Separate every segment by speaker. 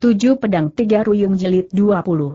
Speaker 1: Tujuh Pedang Tiga Ruyung Jelit puluh.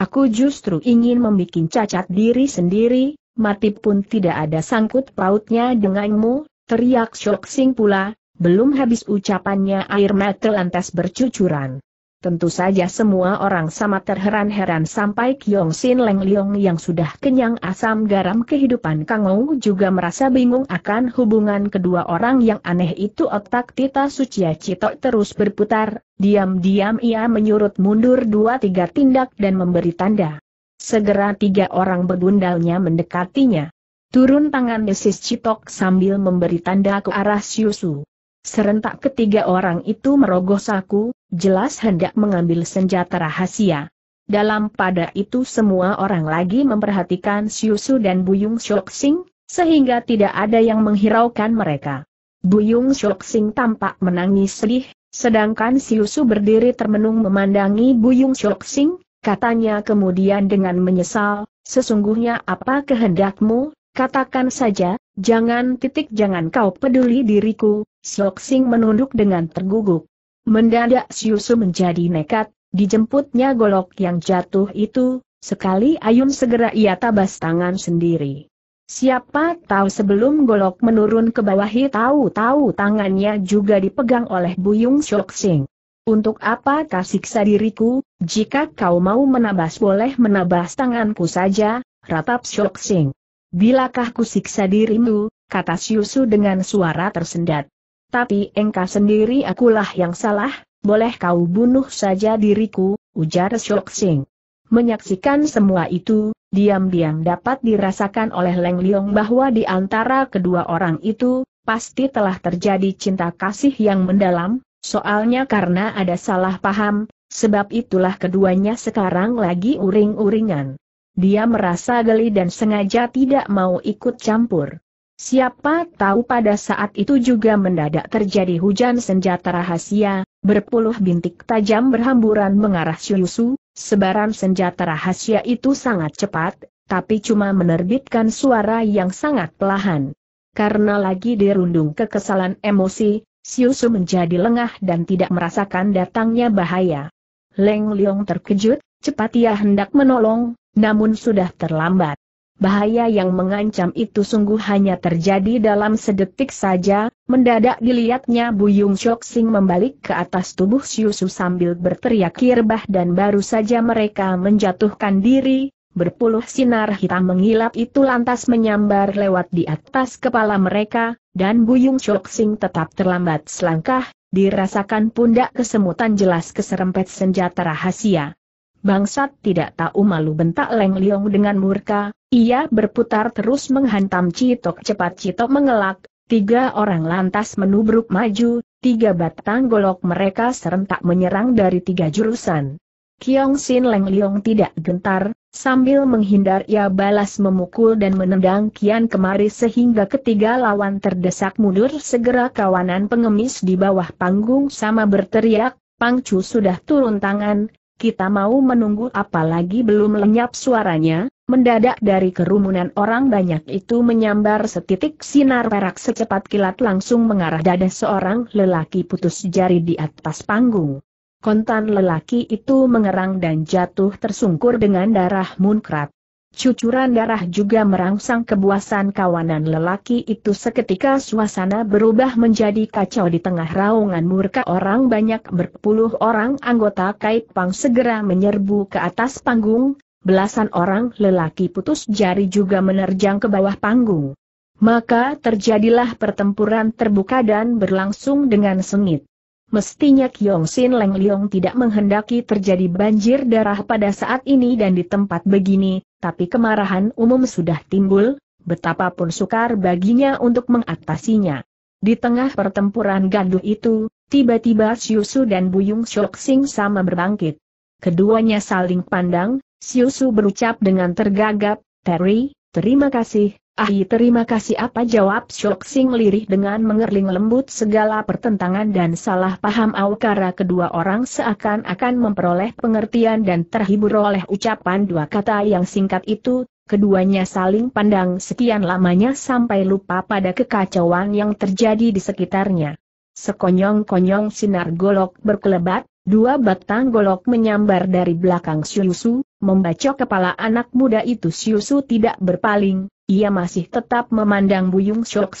Speaker 1: Aku justru ingin membuat cacat diri sendiri, mati pun tidak ada sangkut pautnya denganmu, teriak Shok Sing pula, belum habis ucapannya air mata lantas bercucuran. Tentu saja semua orang sama terheran-heran sampai Kyong Sin Leng Leong yang sudah kenyang asam garam kehidupan Kang Ou juga merasa bingung akan hubungan kedua orang yang aneh itu otak Tita Sucia Citok terus berputar, diam-diam ia menyurut mundur dua-tiga tindak dan memberi tanda. Segera tiga orang begundalnya mendekatinya. Turun tangan Mrs. Citok sambil memberi tanda ke arah Siusu. Serentak ketiga orang itu merogoh saku, jelas hendak mengambil senjata rahasia. Dalam pada itu semua orang lagi memperhatikan Siusu dan Buyung Shoxing, sehingga tidak ada yang menghiraukan mereka. Buyung Shoxing tampak menangis sedih, sedangkan Siusu berdiri termenung memandangi Buyung Shoxing. katanya kemudian dengan menyesal, sesungguhnya apa kehendakmu, katakan saja, jangan titik jangan kau peduli diriku, Shoxing menunduk dengan terguguk. Mendadak Siusu menjadi nekat, dijemputnya golok yang jatuh itu, sekali ayun segera ia tabas tangan sendiri. Siapa tahu sebelum golok menurun ke bawah tahu-tahu tangannya juga dipegang oleh Buyung Shoxing. Untuk apa kau siksa diriku, jika kau mau menabas boleh menabas tanganku saja, ratap Shoxing. Sing. Bilakah ku siksa dirimu, kata Siusu dengan suara tersendat. Tapi engkau sendiri akulah yang salah, boleh kau bunuh saja diriku, ujar Shok Sing. Menyaksikan semua itu, diam-diam dapat dirasakan oleh Leng Leong bahwa di antara kedua orang itu, pasti telah terjadi cinta kasih yang mendalam, soalnya karena ada salah paham, sebab itulah keduanya sekarang lagi uring-uringan. Dia merasa geli dan sengaja tidak mau ikut campur. Siapa tahu pada saat itu juga mendadak terjadi hujan senjata rahasia, berpuluh bintik tajam berhamburan mengarah Syusu, sebaran senjata rahasia itu sangat cepat, tapi cuma menerbitkan suara yang sangat pelahan. Karena lagi dirundung kekesalan emosi, Syusu menjadi lengah dan tidak merasakan datangnya bahaya. Leng Leong terkejut, cepat ia hendak menolong, namun sudah terlambat bahaya yang mengancam itu sungguh hanya terjadi dalam sedetik saja, mendadak dilihatnya Buyung Shoxing Sing membalik ke atas tubuh Siusu sambil berteriak kirbah dan baru saja mereka menjatuhkan diri, berpuluh sinar hitam mengilap itu lantas menyambar lewat di atas kepala mereka, dan Buyung Shoxing Sing tetap terlambat selangkah, dirasakan pundak kesemutan jelas keserempet senjata rahasia. Bangsat tidak tahu malu bentak Leng Leong dengan murka, ia berputar terus menghantam Citok cepat Citok mengelak, tiga orang lantas menubruk maju, tiga batang golok mereka serentak menyerang dari tiga jurusan. Kiong Sin Leng Leong tidak gentar, sambil menghindar ia balas memukul dan menendang kian kemari sehingga ketiga lawan terdesak mundur segera kawanan pengemis di bawah panggung sama berteriak, Pangcu sudah turun tangan, kita mau menunggu apalagi belum lenyap suaranya, mendadak dari kerumunan orang banyak itu menyambar setitik sinar perak secepat kilat langsung mengarah dada seorang lelaki putus jari di atas panggung. Kontan lelaki itu mengerang dan jatuh tersungkur dengan darah munkrat. Cucuran darah juga merangsang kebuasan kawanan lelaki itu seketika suasana berubah menjadi kacau di tengah raungan murka orang banyak berpuluh orang anggota kait pang segera menyerbu ke atas panggung, belasan orang lelaki putus jari juga menerjang ke bawah panggung. Maka terjadilah pertempuran terbuka dan berlangsung dengan sengit. Mestinya Kyong Sin Leng Leong tidak menghendaki terjadi banjir darah pada saat ini dan di tempat begini, tapi kemarahan umum sudah timbul, betapapun sukar baginya untuk mengatasinya. Di tengah pertempuran gaduh itu, tiba-tiba Siusu dan Buyung Shok Sing sama berbangkit. Keduanya saling pandang, Siusu berucap dengan tergagap, Terry, terima kasih, Ahi terima kasih apa jawab Shok Sing lirih dengan mengerling lembut segala pertentangan dan salah paham awkara kedua orang seakan-akan memperoleh pengertian dan terhibur oleh ucapan dua kata yang singkat itu, keduanya saling pandang sekian lamanya sampai lupa pada kekacauan yang terjadi di sekitarnya. Sekonyong-konyong sinar golok berkelebat, dua batang golok menyambar dari belakang Syusu, Membacok kepala anak muda itu Siusu tidak berpaling, ia masih tetap memandang Buyung Shok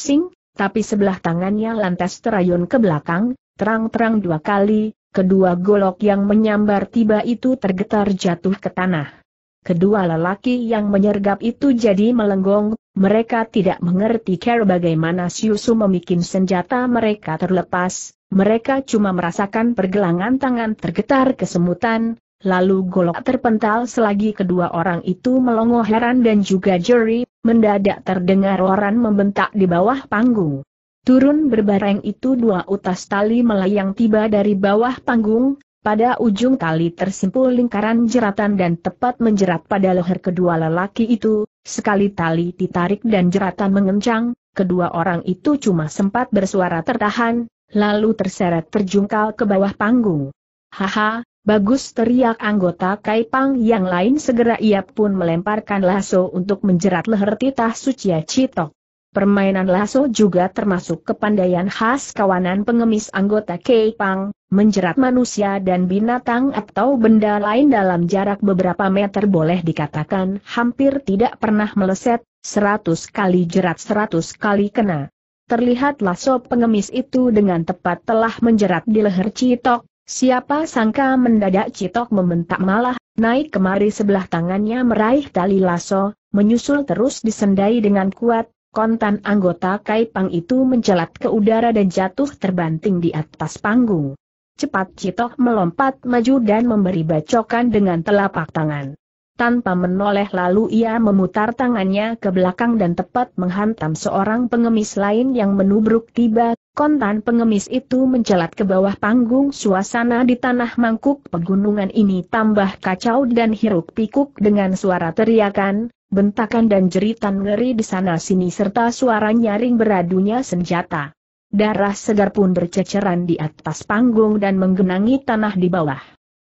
Speaker 1: tapi sebelah tangannya lantas terayun ke belakang, terang-terang dua kali, kedua golok yang menyambar tiba itu tergetar jatuh ke tanah. Kedua lelaki yang menyergap itu jadi melenggong, mereka tidak mengerti cara bagaimana Siusu memikin senjata mereka terlepas, mereka cuma merasakan pergelangan tangan tergetar kesemutan, Lalu golok terpental selagi kedua orang itu melongo heran dan juga jeri, mendadak terdengar orang membentak di bawah panggung. Turun berbareng itu dua utas tali melayang tiba dari bawah panggung, pada ujung tali tersimpul lingkaran jeratan dan tepat menjerat pada leher kedua lelaki itu, sekali tali ditarik dan jeratan mengencang, kedua orang itu cuma sempat bersuara tertahan, lalu terseret terjungkal ke bawah panggung. Haha, Bagus teriak anggota Kaipang yang lain segera ia pun melemparkan lasso untuk menjerat leher titah Sucia Citok. Permainan lasso juga termasuk kepandaian khas kawanan pengemis anggota Kaipang, menjerat manusia dan binatang atau benda lain dalam jarak beberapa meter boleh dikatakan hampir tidak pernah meleset, 100 kali jerat 100 kali kena. Terlihat lasso pengemis itu dengan tepat telah menjerat di leher Citok, Siapa sangka mendadak Citok membentak malah, naik kemari sebelah tangannya meraih tali lasso, menyusul terus disendai dengan kuat, kontan anggota Kaipang itu mencelat ke udara dan jatuh terbanting di atas panggung. Cepat Citok melompat maju dan memberi bacokan dengan telapak tangan. Tanpa menoleh lalu ia memutar tangannya ke belakang dan tepat menghantam seorang pengemis lain yang menubruk tiba Kontan pengemis itu menjelat ke bawah panggung suasana di tanah mangkuk pegunungan ini tambah kacau dan hiruk pikuk dengan suara teriakan, bentakan dan jeritan ngeri di sana-sini serta suara nyaring beradunya senjata. Darah segar pun berceceran di atas panggung dan menggenangi tanah di bawah.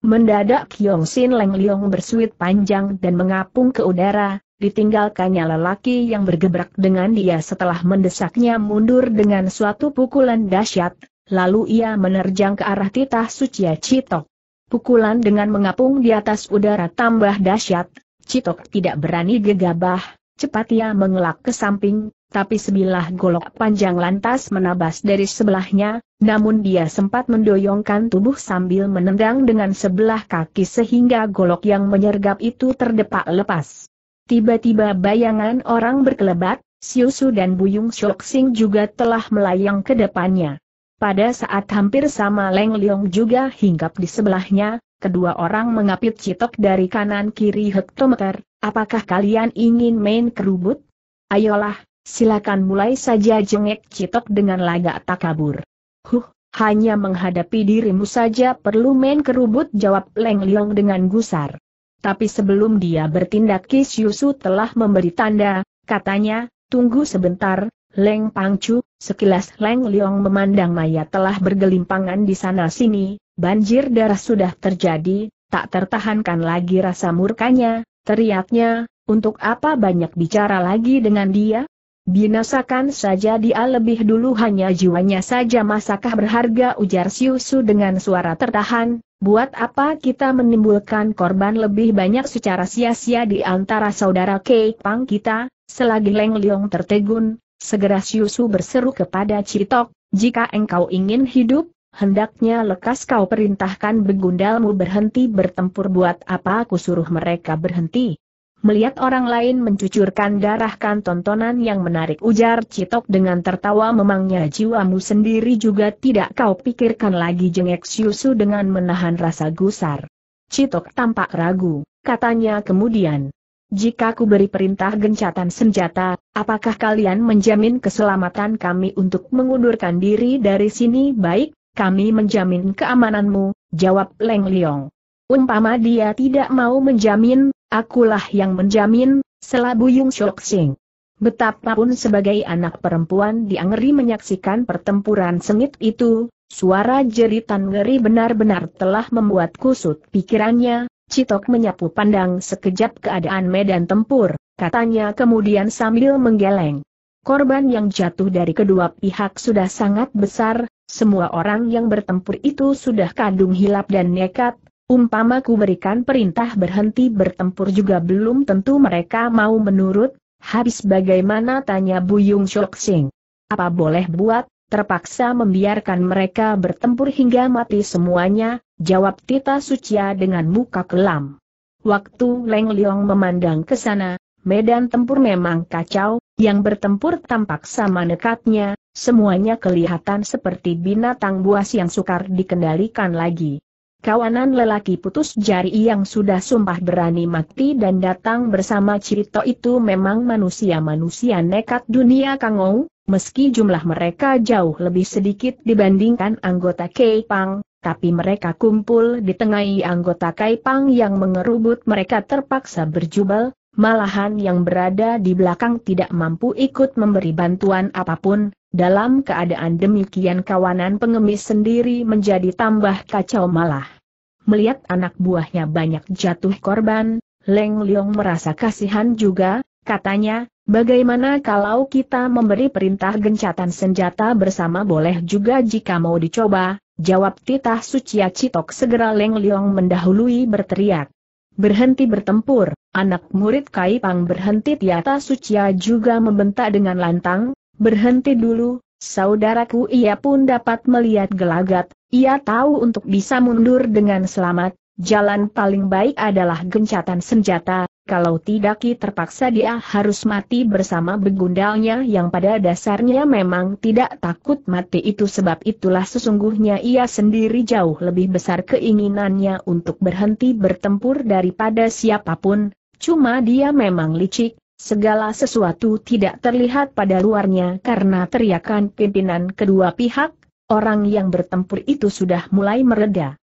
Speaker 1: Mendadak Kyong Sin Leng Leong bersuit panjang dan mengapung ke udara, ditinggalkannya lelaki yang bergebrak dengan dia setelah mendesaknya mundur dengan suatu pukulan dahsyat, lalu ia menerjang ke arah titah sucia Citok. Pukulan dengan mengapung di atas udara tambah dahsyat, Citok tidak berani gegabah, cepat ia mengelak ke samping, tapi sebilah golok panjang lantas menabas dari sebelahnya, namun dia sempat mendoyongkan tubuh sambil menendang dengan sebelah kaki sehingga golok yang menyergap itu terdepak lepas. Tiba-tiba bayangan orang berkelebat, Siusu dan Buyung Shoksing juga telah melayang ke depannya. Pada saat hampir sama Leng Leong juga hinggap di sebelahnya, kedua orang mengapit citok dari kanan kiri hektometer, apakah kalian ingin main kerubut? Ayolah, silakan mulai saja jengek citok dengan lagak takabur. Huh, hanya menghadapi dirimu saja perlu main kerubut jawab Leng Leong dengan gusar. Tapi sebelum dia bertindak Kisyusu telah memberi tanda, katanya, tunggu sebentar, Leng Pangcu, sekilas Leng Leong memandang mayat telah bergelimpangan di sana-sini, banjir darah sudah terjadi, tak tertahankan lagi rasa murkanya, teriaknya, untuk apa banyak bicara lagi dengan dia? Binasakan saja dia lebih dulu hanya jiwanya saja masakah berharga ujar Siusu dengan suara tertahan, buat apa kita menimbulkan korban lebih banyak secara sia-sia di antara saudara Kei Pang kita, selagi Leng Leong tertegun, segera Siusu berseru kepada Citok, jika engkau ingin hidup, hendaknya lekas kau perintahkan begundalmu berhenti bertempur buat apa aku suruh mereka berhenti, Melihat orang lain mencucurkan darahkan tontonan yang menarik ujar Citok dengan tertawa memangnya jiwamu sendiri juga tidak kau pikirkan lagi jengek Syusu dengan menahan rasa gusar. Citok tampak ragu, katanya kemudian. Jika ku beri perintah gencatan senjata, apakah kalian menjamin keselamatan kami untuk mengundurkan diri dari sini baik, kami menjamin keamananmu, jawab Leng Leong. Umpama dia tidak mau menjamin, Akulah yang menjamin, selabu Yung Shok Sing. Betapapun sebagai anak perempuan dia menyaksikan pertempuran sengit itu, suara jeritan ngeri benar-benar telah membuat kusut pikirannya, Citok menyapu pandang sekejap keadaan medan tempur, katanya kemudian sambil menggeleng. Korban yang jatuh dari kedua pihak sudah sangat besar, semua orang yang bertempur itu sudah kandung hilap dan nekat, Umpama ku berikan perintah berhenti bertempur juga belum tentu mereka mau menurut, habis bagaimana tanya Buyung Shok Sing. Apa boleh buat, terpaksa membiarkan mereka bertempur hingga mati semuanya, jawab Tita Sucia dengan muka kelam. Waktu Leng Leong memandang ke sana, medan tempur memang kacau, yang bertempur tampak sama nekatnya, semuanya kelihatan seperti binatang buas yang sukar dikendalikan lagi kawanan lelaki putus jari yang sudah sumpah berani mati dan datang bersama Cirito itu memang manusia-manusia nekat dunia Kangou, meski jumlah mereka jauh lebih sedikit dibandingkan anggota Kaipang, tapi mereka kumpul di tengah anggota Kaipang yang mengerubut mereka terpaksa berjubel, malahan yang berada di belakang tidak mampu ikut memberi bantuan apapun, dalam keadaan demikian kawanan pengemis sendiri menjadi tambah kacau malah. Melihat anak buahnya banyak jatuh korban, Leng Leong merasa kasihan juga, katanya, bagaimana kalau kita memberi perintah gencatan senjata bersama boleh juga jika mau dicoba, jawab titah sucia citok segera Leng Leong mendahului berteriak. Berhenti bertempur, anak murid Kai Pang berhenti Tiata Sucia juga membentak dengan lantang, Berhenti dulu, saudaraku ia pun dapat melihat gelagat, ia tahu untuk bisa mundur dengan selamat, jalan paling baik adalah gencatan senjata, kalau tidak Ki terpaksa dia harus mati bersama begundalnya yang pada dasarnya memang tidak takut mati itu sebab itulah sesungguhnya ia sendiri jauh lebih besar keinginannya untuk berhenti bertempur daripada siapapun, cuma dia memang licik, Segala sesuatu tidak terlihat pada luarnya karena teriakan pimpinan kedua pihak, orang yang bertempur itu sudah mulai mereda.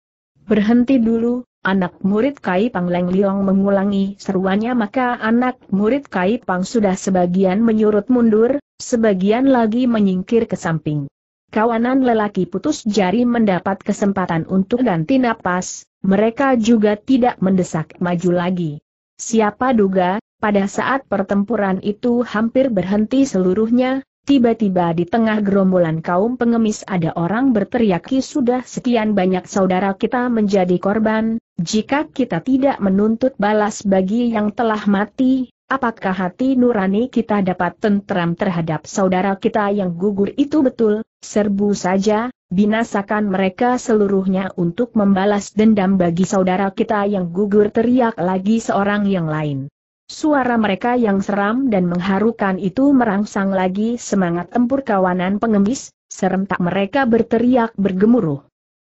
Speaker 1: Berhenti dulu, anak murid Kai Pang Leng Liong mengulangi seruannya maka anak murid Kai Pang sudah sebagian menyurut mundur, sebagian lagi menyingkir ke samping. Kawanan lelaki putus jari mendapat kesempatan untuk ganti napas, mereka juga tidak mendesak maju lagi. Siapa duga, pada saat pertempuran itu hampir berhenti seluruhnya, tiba-tiba di tengah gerombolan kaum pengemis ada orang berteriak sudah sekian banyak saudara kita menjadi korban, jika kita tidak menuntut balas bagi yang telah mati, apakah hati nurani kita dapat tentram terhadap saudara kita yang gugur itu betul, serbu saja, binasakan mereka seluruhnya untuk membalas dendam bagi saudara kita yang gugur teriak lagi seorang yang lain. Suara mereka yang seram dan mengharukan itu merangsang lagi semangat tempur kawanan pengemis, serentak mereka berteriak bergemuruh.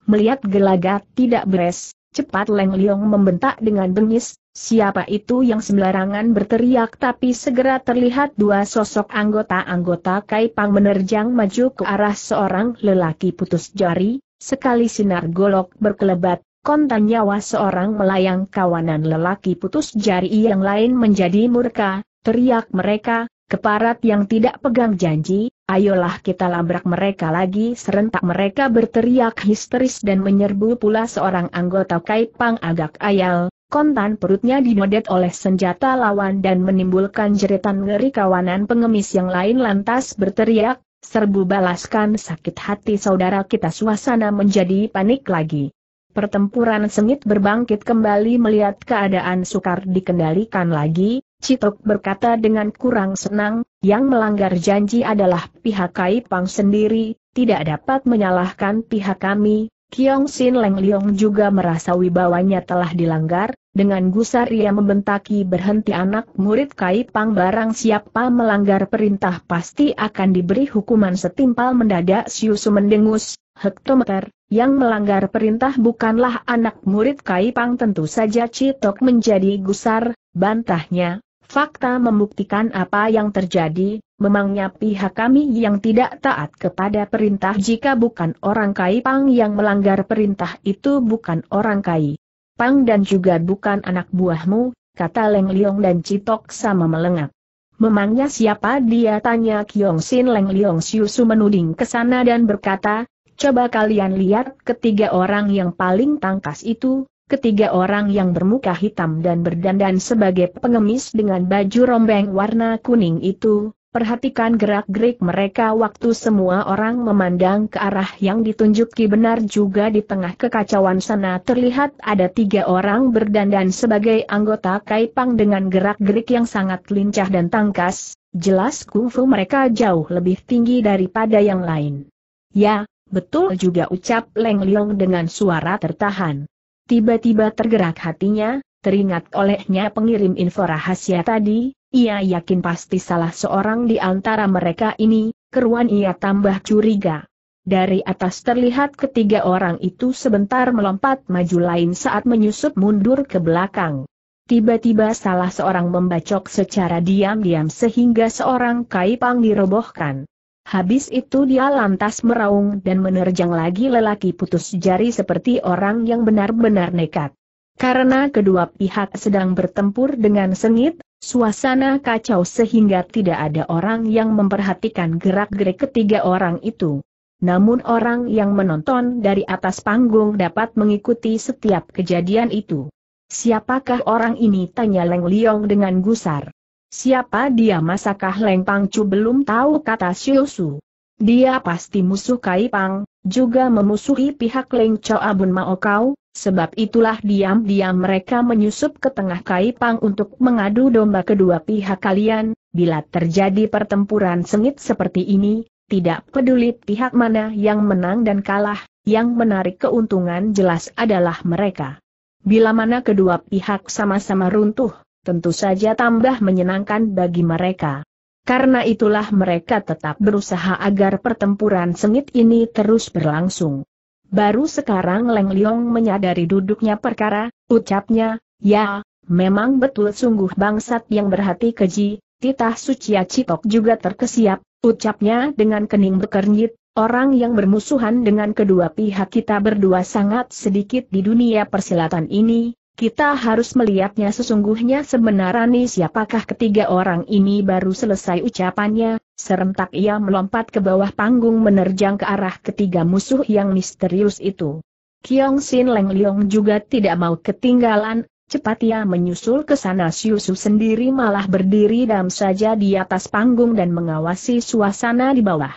Speaker 1: Melihat gelagat tidak beres, cepat Leng Leong membentak dengan bengis, siapa itu yang sembarangan berteriak tapi segera terlihat dua sosok anggota-anggota Kai Pang menerjang maju ke arah seorang lelaki putus jari, sekali sinar golok berkelebat, kontan nyawa seorang melayang kawanan lelaki putus jari yang lain menjadi murka, teriak mereka, keparat yang tidak pegang janji, ayolah kita labrak mereka lagi serentak mereka berteriak histeris dan menyerbu pula seorang anggota Kaipang agak ayal, kontan perutnya dinodet oleh senjata lawan dan menimbulkan jeritan ngeri kawanan pengemis yang lain lantas berteriak, serbu balaskan sakit hati saudara kita suasana menjadi panik lagi pertempuran sengit berbangkit kembali melihat keadaan sukar dikendalikan lagi, Citok berkata dengan kurang senang, yang melanggar janji adalah pihak Kaipang sendiri, tidak dapat menyalahkan pihak kami, Kiong Sin Leng Leong juga merasa wibawanya telah dilanggar, dengan gusar ia membentaki berhenti anak murid Kaipang barang siapa melanggar perintah pasti akan diberi hukuman setimpal mendadak Siusu mendengus, hektometer, yang melanggar perintah bukanlah anak murid Kaipang tentu saja Citok menjadi gusar, bantahnya. Fakta membuktikan apa yang terjadi, memangnya pihak kami yang tidak taat kepada perintah jika bukan orang Kaipang yang melanggar perintah itu bukan orang Kai. Pang dan juga bukan anak buahmu, kata Leng Liong dan Citok sama melengak. Memangnya siapa dia tanya Kyong Sin Leng Leong Siusu menuding ke sana dan berkata, Coba kalian lihat ketiga orang yang paling tangkas itu, ketiga orang yang bermuka hitam dan berdandan sebagai pengemis dengan baju rombeng warna kuning itu, perhatikan gerak-gerik mereka waktu semua orang memandang ke arah yang ditunjuki benar juga di tengah kekacauan sana terlihat ada tiga orang berdandan sebagai anggota Kaipang dengan gerak-gerik yang sangat lincah dan tangkas, jelas kungfu mereka jauh lebih tinggi daripada yang lain. Ya, Betul juga ucap Leng Leong dengan suara tertahan. Tiba-tiba tergerak hatinya, teringat olehnya pengirim info rahasia tadi, ia yakin pasti salah seorang di antara mereka ini, keruan ia tambah curiga. Dari atas terlihat ketiga orang itu sebentar melompat maju lain saat menyusup mundur ke belakang. Tiba-tiba salah seorang membacok secara diam-diam sehingga seorang kaipang dirobohkan. Habis itu dia lantas meraung dan menerjang lagi lelaki putus jari seperti orang yang benar-benar nekat. Karena kedua pihak sedang bertempur dengan sengit, suasana kacau sehingga tidak ada orang yang memperhatikan gerak-gerik ketiga orang itu. Namun orang yang menonton dari atas panggung dapat mengikuti setiap kejadian itu. Siapakah orang ini tanya Leng Liong dengan gusar. Siapa dia masakah Leng Pangcu belum tahu kata Siusu. Dia pasti musuh Kai Pang, juga memusuhi pihak Leng Cho Abun Maokau. sebab itulah diam-diam mereka menyusup ke tengah Kai Pang untuk mengadu domba kedua pihak kalian, bila terjadi pertempuran sengit seperti ini, tidak peduli pihak mana yang menang dan kalah, yang menarik keuntungan jelas adalah mereka. Bila mana kedua pihak sama-sama runtuh, tentu saja tambah menyenangkan bagi mereka. Karena itulah mereka tetap berusaha agar pertempuran sengit ini terus berlangsung. Baru sekarang Leng Leong menyadari duduknya perkara, ucapnya, ya, memang betul sungguh bangsat yang berhati keji, titah sucia ya citok juga terkesiap, ucapnya dengan kening berkernyit, orang yang bermusuhan dengan kedua pihak kita berdua sangat sedikit di dunia persilatan ini, kita harus melihatnya sesungguhnya sebenarnya siapakah ketiga orang ini baru selesai ucapannya, serentak ia melompat ke bawah panggung menerjang ke arah ketiga musuh yang misterius itu. Kiong Sin Leng Leong juga tidak mau ketinggalan, cepat ia menyusul ke sana Siusu sendiri malah berdiri dam saja di atas panggung dan mengawasi suasana di bawah.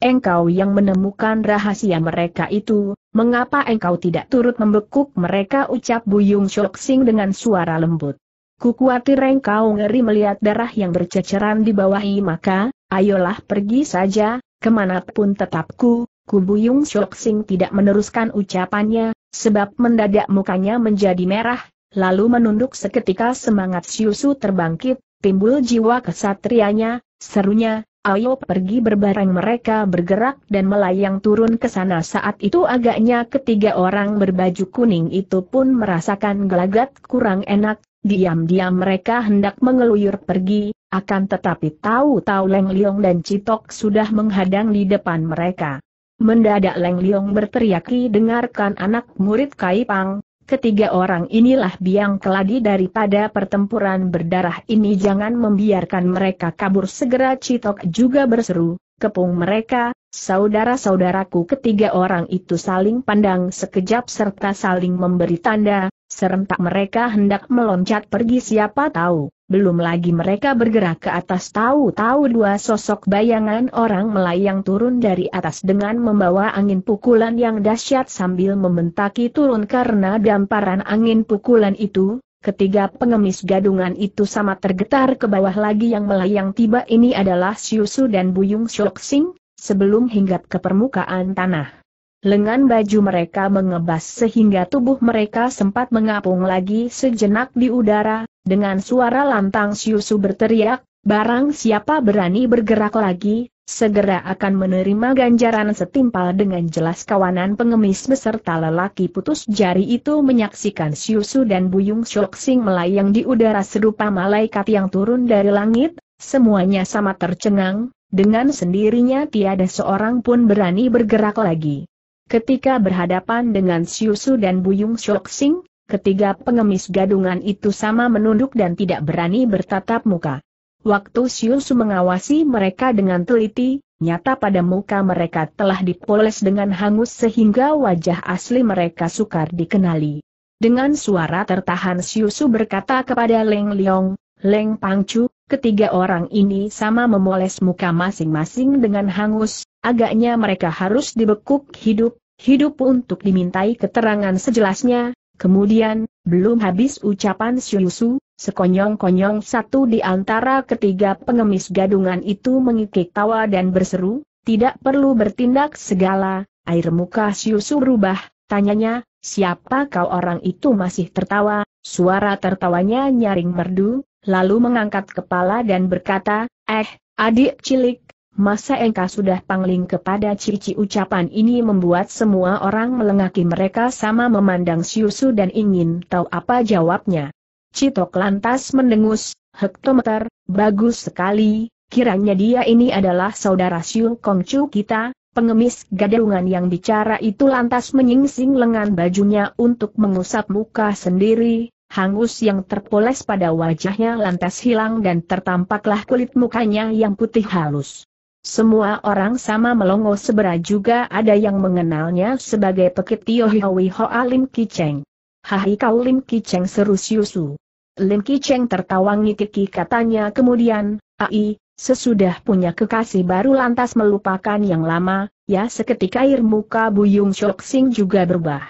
Speaker 1: Engkau yang menemukan rahasia mereka itu, Mengapa engkau tidak turut membekuk mereka ucap Buyung Shok dengan suara lembut. Kukuatir engkau ngeri melihat darah yang berceceran di bawah ini maka, ayolah pergi saja, kemanapun tetapku, Kubuyung Shok Sing tidak meneruskan ucapannya, sebab mendadak mukanya menjadi merah, lalu menunduk seketika semangat Siusu terbangkit, timbul jiwa kesatrianya, serunya, Ayo pergi berbareng mereka bergerak dan melayang turun ke sana saat itu agaknya ketiga orang berbaju kuning itu pun merasakan gelagat kurang enak, diam-diam mereka hendak mengeluyur pergi, akan tetapi tahu-tahu Leng Liong dan Citok sudah menghadang di depan mereka. Mendadak Leng Liong berteriaki dengarkan anak murid Kaipang, Ketiga orang inilah biang keladi daripada pertempuran berdarah ini jangan membiarkan mereka kabur segera Citok juga berseru, kepung mereka, saudara-saudaraku ketiga orang itu saling pandang sekejap serta saling memberi tanda, serentak mereka hendak meloncat pergi siapa tahu. Belum lagi mereka bergerak ke atas tahu-tahu dua sosok bayangan orang melayang turun dari atas dengan membawa angin pukulan yang dahsyat sambil membentaki turun karena damparan angin pukulan itu, ketiga pengemis gadungan itu sama tergetar ke bawah lagi yang melayang tiba ini adalah Siusu dan Buyung Shoksing, sebelum hinggap ke permukaan tanah. Lengan baju mereka mengebas sehingga tubuh mereka sempat mengapung lagi sejenak di udara, dengan suara lantang Siusu berteriak, barang siapa berani bergerak lagi, segera akan menerima ganjaran setimpal dengan jelas kawanan pengemis beserta lelaki putus jari itu menyaksikan Siusu dan Buyung Shoksing melayang di udara serupa malaikat yang turun dari langit, semuanya sama tercengang, dengan sendirinya tiada seorang pun berani bergerak lagi. Ketika berhadapan dengan Siusu dan Buyung Shoxing, ketiga pengemis gadungan itu sama menunduk dan tidak berani bertatap muka. Waktu Siusu mengawasi mereka dengan teliti, nyata pada muka mereka telah dipoles dengan hangus sehingga wajah asli mereka sukar dikenali. Dengan suara tertahan Siusu berkata kepada Leng Leong, Leng Pangcu, ketiga orang ini sama memoles muka masing-masing dengan hangus, agaknya mereka harus dibekuk hidup, hidup untuk dimintai keterangan sejelasnya, kemudian, belum habis ucapan Syusu, sekonyong-konyong satu di antara ketiga pengemis gadungan itu mengikik tawa dan berseru, tidak perlu bertindak segala, air muka Syusu rubah. tanyanya, siapa kau orang itu masih tertawa, suara tertawanya nyaring merdu, lalu mengangkat kepala dan berkata, eh, adik cilik, masa engkau sudah pangling kepada cici ucapan ini membuat semua orang melengaki mereka sama memandang Siusu dan ingin tahu apa jawabnya. Citok lantas mendengus, hektometer, bagus sekali, kiranya dia ini adalah saudara Siu Kongcu kita, pengemis gadungan yang bicara itu lantas menyingsing lengan bajunya untuk mengusap muka sendiri, hangus yang terpoles pada wajahnya lantas hilang dan tertampaklah kulit mukanya yang putih halus. Semua orang sama melongo seberat juga ada yang mengenalnya sebagai pekit Tio Hiawi Hoa Lim Kicheng. Hai kau Lim Kicheng seru Siusu. Lim Kicheng tertawa ngikiki katanya kemudian, ai, sesudah punya kekasih baru lantas melupakan yang lama, ya seketika air muka Buyung Shok Sing juga berubah.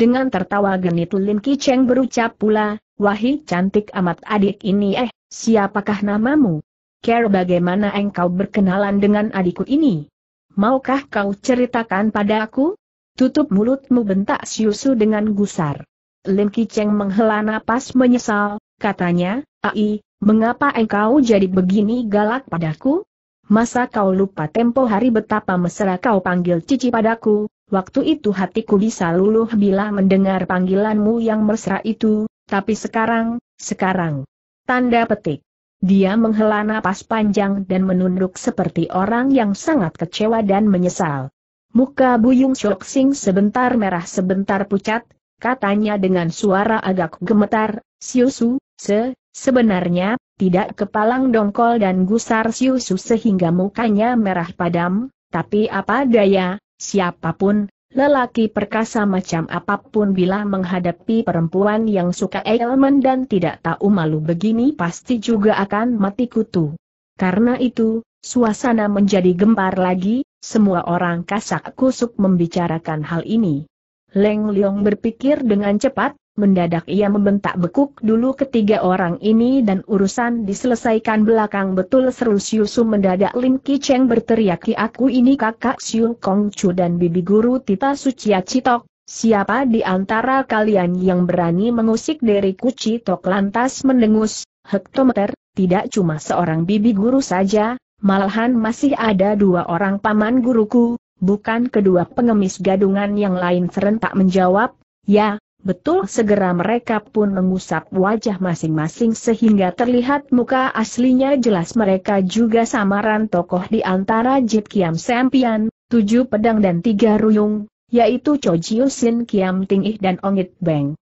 Speaker 1: Dengan tertawa genit Lim Kicheng berucap pula, Wahai cantik amat adik ini eh, siapakah namamu? Care bagaimana engkau berkenalan dengan adikku ini? Maukah kau ceritakan pada aku? Tutup mulutmu bentak Siusu dengan gusar. Lim Kiceng menghela napas menyesal, katanya, Ai, mengapa engkau jadi begini galak padaku? Masa kau lupa tempo hari betapa mesra kau panggil cici padaku, waktu itu hatiku bisa luluh bila mendengar panggilanmu yang mesra itu, tapi sekarang, sekarang. Tanda petik. Dia menghela napas panjang dan menunduk seperti orang yang sangat kecewa dan menyesal. Muka Buyung Chok Sing sebentar merah sebentar pucat, katanya dengan suara agak gemetar, Siusu, se, sebenarnya, tidak kepalang dongkol dan gusar Siu Su sehingga mukanya merah padam, tapi apa daya, siapapun, Lelaki perkasa macam apapun bila menghadapi perempuan yang suka elemen dan tidak tahu malu begini pasti juga akan mati kutu. Karena itu, suasana menjadi gempar lagi, semua orang kasak kusuk membicarakan hal ini. Leng Leong berpikir dengan cepat, mendadak ia membentak bekuk dulu ketiga orang ini dan urusan diselesaikan belakang betul seru Siu Su mendadak Lim Ki Cheng berteriak Ki aku ini kakak Siu Kong Chu dan bibi guru Tita Sucia Citok, siapa di antara kalian yang berani mengusik diriku Citok lantas mendengus, hektometer, tidak cuma seorang bibi guru saja, malahan masih ada dua orang paman guruku, bukan kedua pengemis gadungan yang lain serentak menjawab, ya, Betul segera mereka pun mengusap wajah masing-masing sehingga terlihat muka aslinya jelas mereka juga samaran tokoh di antara Jit Kiam Sempian, tujuh pedang dan tiga ruyung, yaitu Cho Jiu Sin Kiam Tingih dan Ongit Beng.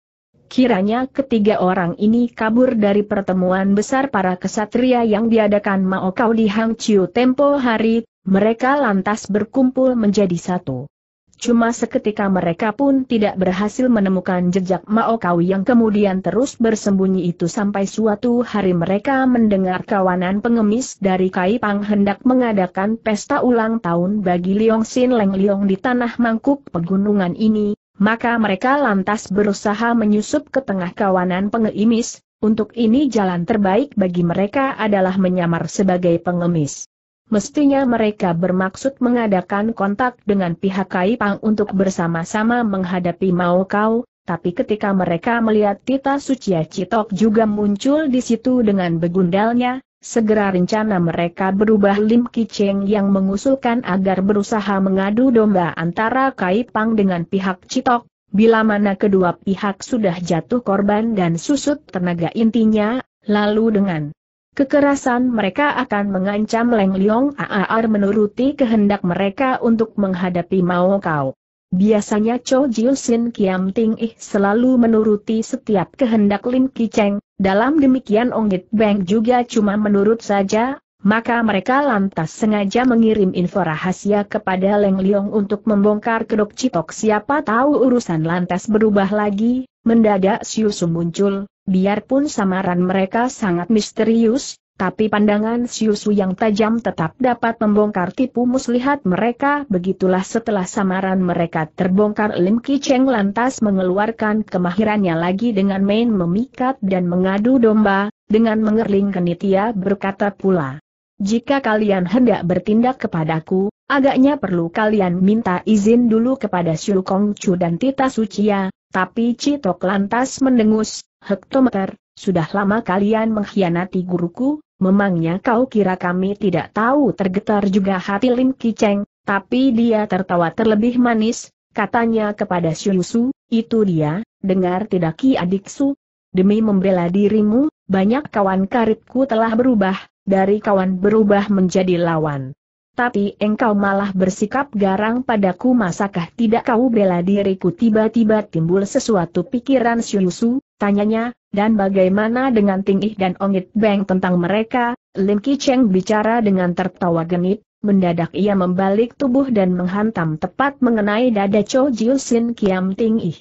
Speaker 1: Kiranya ketiga orang ini kabur dari pertemuan besar para kesatria yang diadakan Mao Kau di Hang Chiu tempo hari, mereka lantas berkumpul menjadi satu. Cuma seketika mereka pun tidak berhasil menemukan jejak Mao yang kemudian terus bersembunyi itu sampai suatu hari mereka mendengar kawanan pengemis dari Kai Pang hendak mengadakan pesta ulang tahun bagi Liong Sin Leng Liong di tanah mangkuk pegunungan ini, maka mereka lantas berusaha menyusup ke tengah kawanan pengemis, untuk ini jalan terbaik bagi mereka adalah menyamar sebagai pengemis mestinya mereka bermaksud mengadakan kontak dengan pihak Kaipang untuk bersama-sama menghadapi Mao Kau, tapi ketika mereka melihat Tita Suciya Citok juga muncul di situ dengan begundalnya, segera rencana mereka berubah Lim Kicheng yang mengusulkan agar berusaha mengadu domba antara Kaipang dengan pihak Citok, bila mana kedua pihak sudah jatuh korban dan susut tenaga intinya, lalu dengan Kekerasan mereka akan mengancam Leng Leong Aar menuruti kehendak mereka untuk menghadapi Mao Kau. Biasanya Cho Sin Kiam Ting Ih selalu menuruti setiap kehendak Lim Cheng, dalam demikian Ong Ongit Beng juga cuma menurut saja, maka mereka lantas sengaja mengirim info rahasia kepada Leng Leong untuk membongkar kedok Citok siapa tahu urusan lantas berubah lagi, mendadak Siusu muncul, Biarpun samaran mereka sangat misterius, tapi pandangan Siusu yang tajam tetap dapat membongkar tipu muslihat mereka. Begitulah setelah samaran mereka terbongkar Lim Ki Cheng lantas mengeluarkan kemahirannya lagi dengan main memikat dan mengadu domba, dengan mengerling kenitia berkata pula. Jika kalian hendak bertindak kepadaku, agaknya perlu kalian minta izin dulu kepada Siu Kong Chu dan Tita Sucia, tapi Citok lantas mendengus, Hektometer, sudah lama kalian mengkhianati guruku, memangnya kau kira kami tidak tahu tergetar juga hati Lim Kiceng, tapi dia tertawa terlebih manis, katanya kepada Syusu, itu dia, dengar tidak Ki Adik Su? Demi membela dirimu, banyak kawan karibku telah berubah, dari kawan berubah menjadi lawan tapi engkau malah bersikap garang padaku masakah tidak kau bela diriku tiba-tiba timbul sesuatu pikiran Syusu, tanyanya, dan bagaimana dengan Ting Ih dan Ongit Beng tentang mereka, Lim Cheng bicara dengan tertawa genit, mendadak ia membalik tubuh dan menghantam tepat mengenai dada Cho Sin Kiam Ting Ih.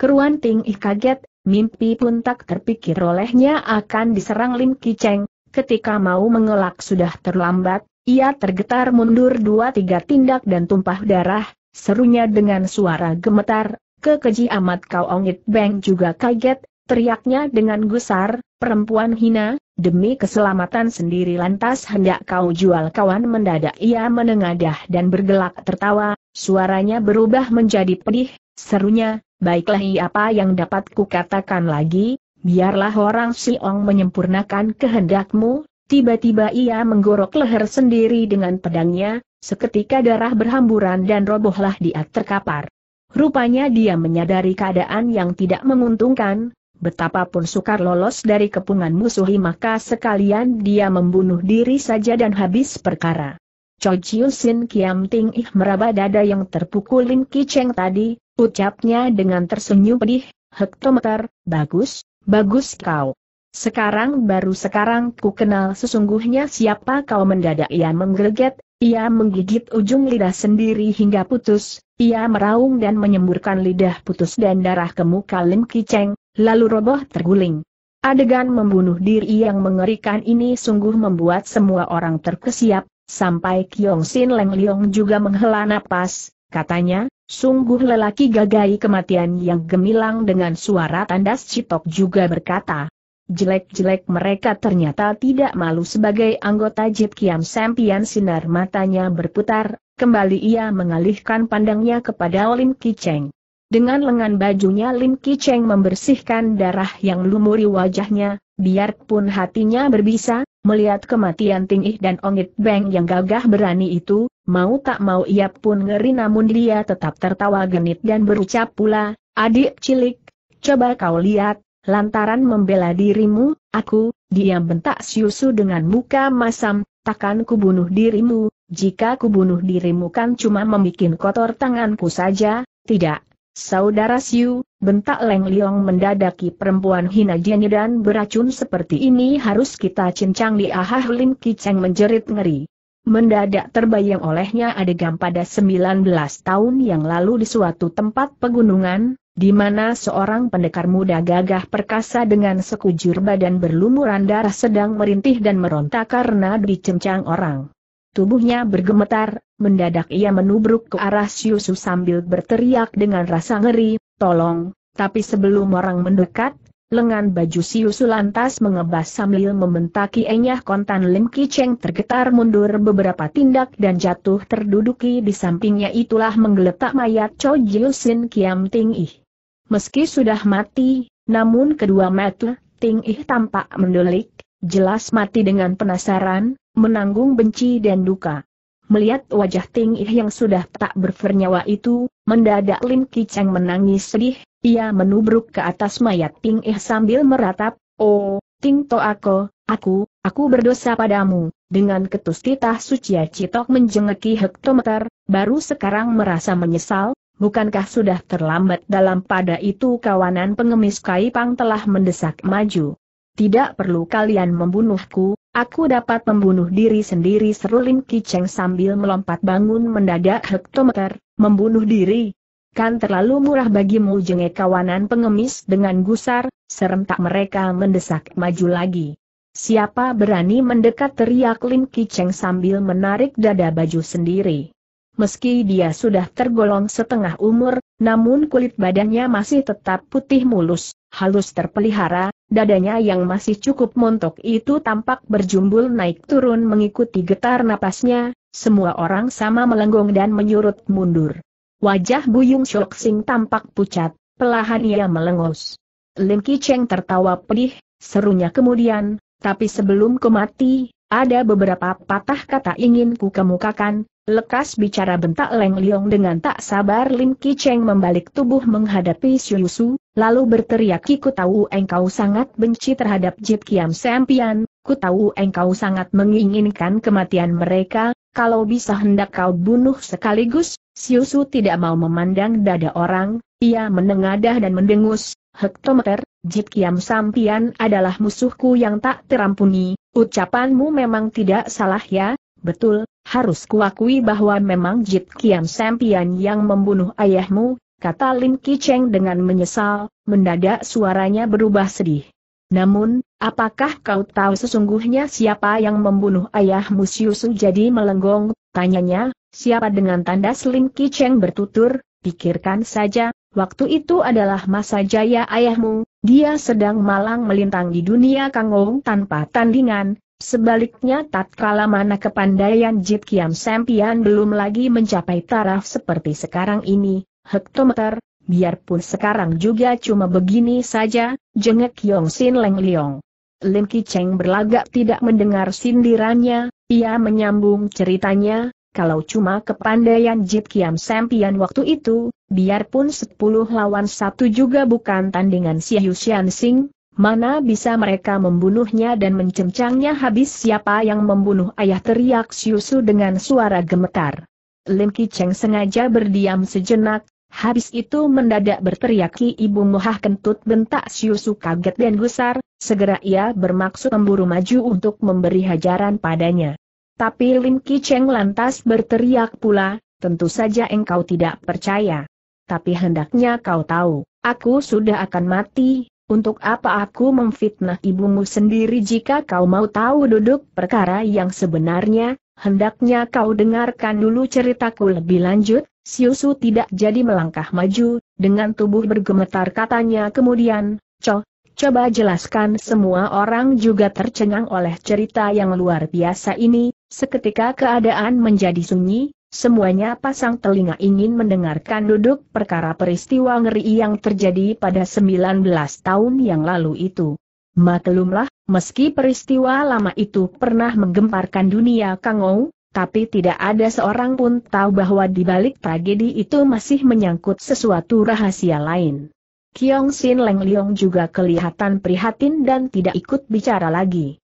Speaker 1: Keruan Ting Ih kaget, mimpi pun tak terpikir olehnya akan diserang Lim Cheng. ketika mau mengelak sudah terlambat, ia tergetar mundur dua-tiga tindak dan tumpah darah, serunya dengan suara gemetar, kekeji amat kau ongit Beng juga kaget, teriaknya dengan gusar, perempuan hina, demi keselamatan sendiri lantas hendak kau jual kawan mendadak ia menengadah dan bergelak tertawa, suaranya berubah menjadi pedih, serunya, baiklah apa yang dapat kukatakan lagi, biarlah orang Siong menyempurnakan kehendakmu, Tiba-tiba ia menggorok leher sendiri dengan pedangnya, seketika darah berhamburan dan robohlah dia terkapar. Rupanya dia menyadari keadaan yang tidak menguntungkan, betapapun sukar lolos dari kepungan musuh, maka sekalian dia membunuh diri saja dan habis perkara. Cho Chiu Sin Kiam Ting Ih meraba dada yang terpukul Lin Ki tadi, ucapnya dengan tersenyum pedih, hektometer, bagus, bagus kau. Sekarang baru sekarang ku kenal sesungguhnya siapa kau mendadak ia menggereget, ia menggigit ujung lidah sendiri hingga putus, ia meraung dan menyemburkan lidah putus dan darah ke muka Lim Kiceng, lalu roboh terguling. Adegan membunuh diri yang mengerikan ini sungguh membuat semua orang terkesiap, sampai Kiong Sin Leng Leong juga menghela napas, katanya, sungguh lelaki gagai kematian yang gemilang dengan suara tandas Citok juga berkata, Jelek-jelek mereka ternyata tidak malu sebagai anggota Jit Kiam Sempian sinar matanya berputar, kembali ia mengalihkan pandangnya kepada Lim Kicheng. Dengan lengan bajunya Lim Kicheng membersihkan darah yang lumuri wajahnya, biarpun hatinya berbisa, melihat kematian Ting Ih dan Ongit Beng yang gagah berani itu, mau tak mau ia pun ngeri namun dia tetap tertawa genit dan berucap pula, adik cilik, coba kau lihat, Lantaran membela dirimu, aku, diam bentak Siusu dengan muka masam, takkan kubunuh dirimu, jika kubunuh dirimu kan cuma membuat kotor tanganku saja, tidak. Saudara Siu, bentak Leng Liong mendadaki perempuan hina jenye dan beracun seperti ini harus kita cincang di ahah Lim Kiceng menjerit ngeri. Mendadak terbayang olehnya adegan pada 19 tahun yang lalu di suatu tempat pegunungan, di mana seorang pendekar muda gagah perkasa dengan sekujur badan berlumuran darah sedang merintih dan meronta karena dicencang orang. Tubuhnya bergemetar, mendadak ia menubruk ke arah Syusu sambil berteriak dengan rasa ngeri, tolong, tapi sebelum orang mendekat, lengan baju Syusu lantas mengebas sambil membentak enyah kontan Lim Kicheng tergetar mundur beberapa tindak dan jatuh terduduki di sampingnya itulah menggeletak mayat Cho Sin Kiam Ting Ih. Meski sudah mati, namun kedua mata, Ting Ih tampak mendelik, jelas mati dengan penasaran, menanggung benci dan duka. Melihat wajah Ting Ih yang sudah tak bernyawa itu, mendadak Lim Kiceng menangis sedih, ia menubruk ke atas mayat Ting Ih sambil meratap, Oh, Ting To Ako, aku, aku berdosa padamu, dengan ketus titah suci citok menjengeki hektometer, baru sekarang merasa menyesal, bukankah sudah terlambat dalam pada itu kawanan pengemis Kaipang telah mendesak maju. Tidak perlu kalian membunuhku, aku dapat membunuh diri sendiri seru Lim Kiceng sambil melompat bangun mendadak hektometer, membunuh diri. Kan terlalu murah bagimu jenge kawanan pengemis dengan gusar, serentak mereka mendesak maju lagi. Siapa berani mendekat teriak Lim Kiceng sambil menarik dada baju sendiri meski dia sudah tergolong setengah umur, namun kulit badannya masih tetap putih mulus, halus terpelihara, dadanya yang masih cukup montok itu tampak berjumbul naik turun mengikuti getar napasnya, semua orang sama melenggong dan menyurut mundur. Wajah Buyung Shok Sing tampak pucat, pelahan ia melengos. Lim Ki Cheng tertawa pedih, serunya kemudian, tapi sebelum kumati, ada beberapa patah kata ingin ku kemukakan, Lekas bicara bentak Leng Leong dengan tak sabar Lim Ki Cheng membalik tubuh menghadapi Siu Su, lalu berteriak ku tahu engkau sangat benci terhadap Jip Kiam Sempian. ku tahu engkau sangat menginginkan kematian mereka, kalau bisa hendak kau bunuh sekaligus, Siu Su tidak mau memandang dada orang, ia menengadah dan mendengus, hektometer, Jip Kiam Sempian adalah musuhku yang tak terampuni, ucapanmu memang tidak salah ya, betul, harus kuakui bahwa memang Jit Kian Sempian yang membunuh ayahmu, kata Lin Kicheng dengan menyesal, mendadak suaranya berubah sedih. Namun, apakah kau tahu sesungguhnya siapa yang membunuh ayahmu Siusu jadi melenggong, tanyanya, siapa dengan tanda Lin Kicheng bertutur, pikirkan saja, waktu itu adalah masa jaya ayahmu, dia sedang malang melintang di dunia kangong tanpa tandingan, Sebaliknya tatkala mana kepandaian Jit Kiam Sempian belum lagi mencapai taraf seperti sekarang ini, hektometer, biarpun sekarang juga cuma begini saja, jengek Yong Sin Leng Liong. Lim Ki Cheng berlagak tidak mendengar sindirannya, ia menyambung ceritanya, kalau cuma kepandaian Jit Kiam Sempian waktu itu, biarpun 10 lawan satu juga bukan tandingan si Xian Sing, Mana bisa mereka membunuhnya dan mencencangnya habis siapa yang membunuh ayah teriak Siusu dengan suara gemetar. Lim Kiceng sengaja berdiam sejenak, habis itu mendadak berteriak Ki Ibu Muhah kentut bentak Siusu kaget dan gusar, segera ia bermaksud memburu maju untuk memberi hajaran padanya. Tapi Lim Kiceng lantas berteriak pula, tentu saja engkau tidak percaya. Tapi hendaknya kau tahu, aku sudah akan mati, untuk apa aku memfitnah ibumu sendiri jika kau mau tahu duduk perkara yang sebenarnya, hendaknya kau dengarkan dulu ceritaku lebih lanjut, Siusu tidak jadi melangkah maju, dengan tubuh bergemetar katanya kemudian, co, coba jelaskan semua orang juga tercengang oleh cerita yang luar biasa ini, seketika keadaan menjadi sunyi, Semuanya pasang telinga ingin mendengarkan duduk perkara peristiwa ngeri yang terjadi pada 19 tahun yang lalu itu. Maklumlah, meski peristiwa lama itu pernah menggemparkan dunia Kangou, tapi tidak ada seorang pun tahu bahwa di balik tragedi itu masih menyangkut sesuatu rahasia lain. Kiong Sin Leng Leong juga kelihatan prihatin dan tidak ikut bicara lagi.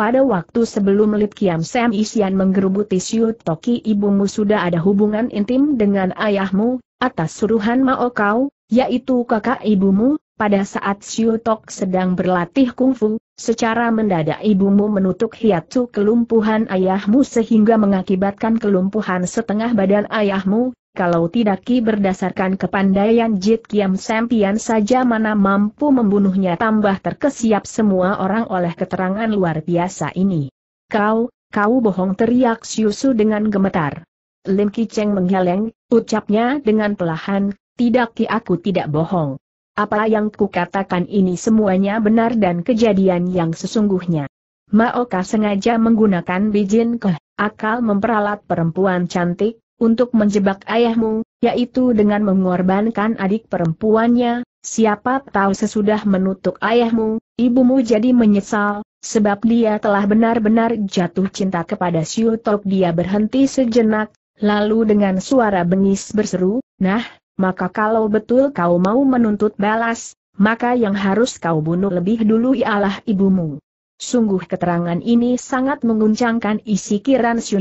Speaker 1: Pada waktu sebelum Lip Kiam Sam Isian menggerubuti Siu Toki ibumu sudah ada hubungan intim dengan ayahmu, atas suruhan Mao Kau, yaitu kakak ibumu, pada saat Siu Tok sedang berlatih kungfu, secara mendadak ibumu menutup hiatu kelumpuhan ayahmu sehingga mengakibatkan kelumpuhan setengah badan ayahmu, kalau tidak Ki berdasarkan kepandaian Jit Kiam Sempian saja mana mampu membunuhnya tambah terkesiap semua orang oleh keterangan luar biasa ini. Kau, kau bohong teriak Siusu dengan gemetar. Lim Ki Cheng menggeleng, ucapnya dengan pelahan, tidak Ki aku tidak bohong. Apa yang kukatakan ini semuanya benar dan kejadian yang sesungguhnya. Maoka sengaja menggunakan bijin ke akal memperalat perempuan cantik, untuk menjebak ayahmu, yaitu dengan mengorbankan adik perempuannya, siapa tahu sesudah menutup ayahmu, ibumu jadi menyesal, sebab dia telah benar-benar jatuh cinta kepada Siu Tok dia berhenti sejenak, lalu dengan suara bengis berseru, nah, maka kalau betul kau mau menuntut balas, maka yang harus kau bunuh lebih dulu ialah ibumu. Sungguh keterangan ini sangat menguncangkan isi kiran Su.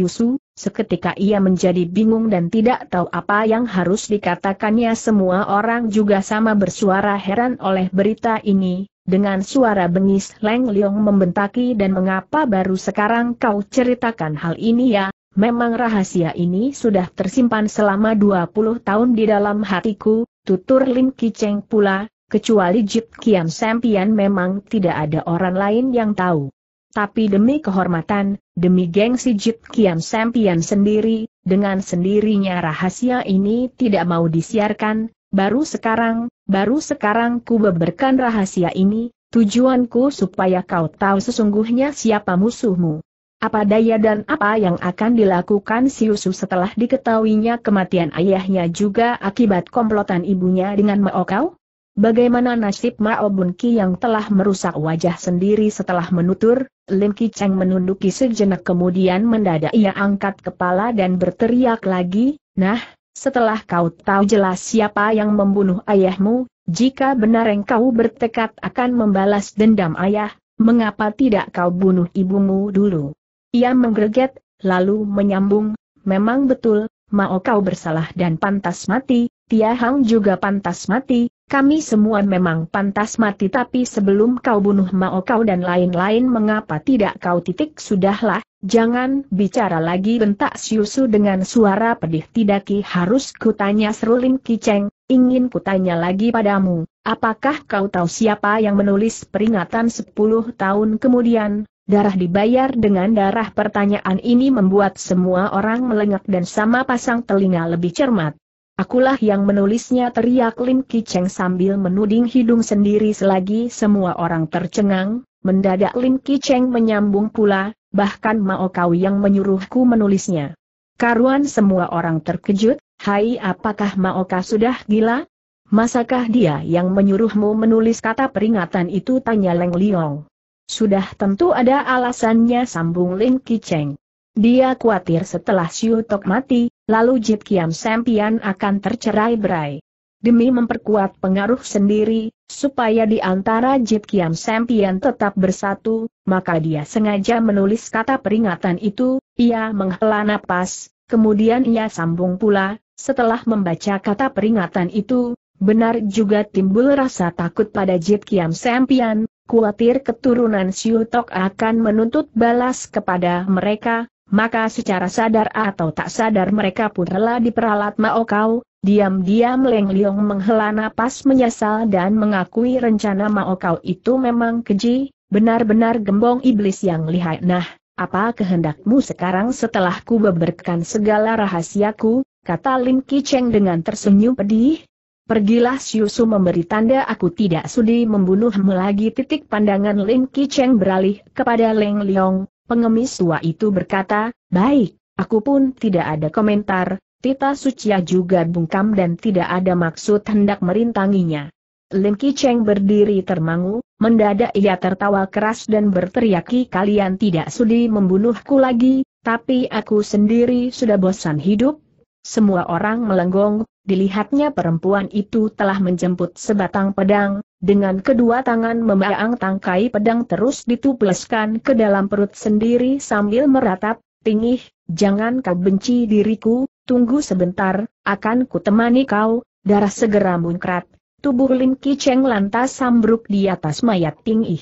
Speaker 1: Seketika ia menjadi bingung dan tidak tahu apa yang harus dikatakannya semua orang juga sama bersuara heran oleh berita ini, dengan suara bengis Leng Leong membentaki dan mengapa baru sekarang kau ceritakan hal ini ya, memang rahasia ini sudah tersimpan selama 20 tahun di dalam hatiku, tutur Lim Kiceng pula, kecuali Jip Kian Sempian memang tidak ada orang lain yang tahu. Tapi demi kehormatan, demi gengsi Jit Kian Sampian sendiri, dengan sendirinya rahasia ini tidak mau disiarkan, baru sekarang, baru sekarang ku beberkan rahasia ini, tujuanku supaya kau tahu sesungguhnya siapa musuhmu. Apa daya dan apa yang akan dilakukan si Yusuf setelah diketahuinya kematian ayahnya juga akibat komplotan ibunya dengan Maokau? Bagaimana nasib Mao Ki yang telah merusak wajah sendiri setelah menutur? Lim Cheng menunduki sejenak kemudian mendadak ia angkat kepala dan berteriak lagi, Nah, setelah kau tahu jelas siapa yang membunuh ayahmu, jika benar engkau bertekad akan membalas dendam ayah, mengapa tidak kau bunuh ibumu dulu? Ia menggerget, lalu menyambung, memang betul, Mao kau bersalah dan pantas mati, Tia Hang juga pantas mati, kami semua memang pantas mati tapi sebelum kau bunuh Mao kau dan lain-lain mengapa tidak kau titik sudahlah, jangan bicara lagi bentak Siusu dengan suara pedih tidak ki harus kutanya seruling kiceng, ingin kutanya lagi padamu, apakah kau tahu siapa yang menulis peringatan 10 tahun kemudian, Darah dibayar dengan darah pertanyaan ini membuat semua orang melengak dan sama pasang telinga lebih cermat. Akulah yang menulisnya teriak Lim Kiceng sambil menuding hidung sendiri selagi semua orang tercengang, mendadak Lim Kiceng menyambung pula, bahkan mau kau yang menyuruhku menulisnya. Karuan semua orang terkejut, hai apakah Kau sudah gila? Masakah dia yang menyuruhmu menulis kata peringatan itu tanya Leng Liong. Sudah tentu ada alasannya sambung Lim Kiceng. Dia khawatir setelah Siu Tok mati, lalu Jit Kiam Sempian akan tercerai-berai. Demi memperkuat pengaruh sendiri, supaya di antara Jit Kiam Sempian tetap bersatu, maka dia sengaja menulis kata peringatan itu, ia menghela napas, kemudian ia sambung pula, setelah membaca kata peringatan itu, benar juga timbul rasa takut pada Jit Kiam Sempian, khawatir keturunan Siu Tok akan menuntut balas kepada mereka, maka secara sadar atau tak sadar mereka pun rela diperalat Mao Kau, diam-diam Leng Leong menghela napas menyesal dan mengakui rencana Mao Kau itu memang keji, benar-benar gembong iblis yang lihai. Nah, apa kehendakmu sekarang setelah ku beberkan segala rahasiaku, kata Lin Kicheng dengan tersenyum pedih? Pergilah Siusu memberi tanda aku tidak sudi membunuhmu lagi titik pandangan Lin Kicheng beralih kepada Leng Leong, Pengemis tua itu berkata, baik, aku pun tidak ada komentar, Tita Sucia juga bungkam dan tidak ada maksud hendak merintanginya. Lim Kicheng berdiri termangu, mendadak ia tertawa keras dan berteriaki kalian tidak sudi membunuhku lagi, tapi aku sendiri sudah bosan hidup, semua orang melenggong, dilihatnya perempuan itu telah menjemput sebatang pedang, dengan kedua tangan memegang tangkai pedang terus ditupleskan ke dalam perut sendiri sambil meratap, tingih, jangan kau benci diriku, tunggu sebentar, akan kutemani kau, darah segera muncrat, tubuh Lim kiceng lantas sambruk di atas mayat tingih.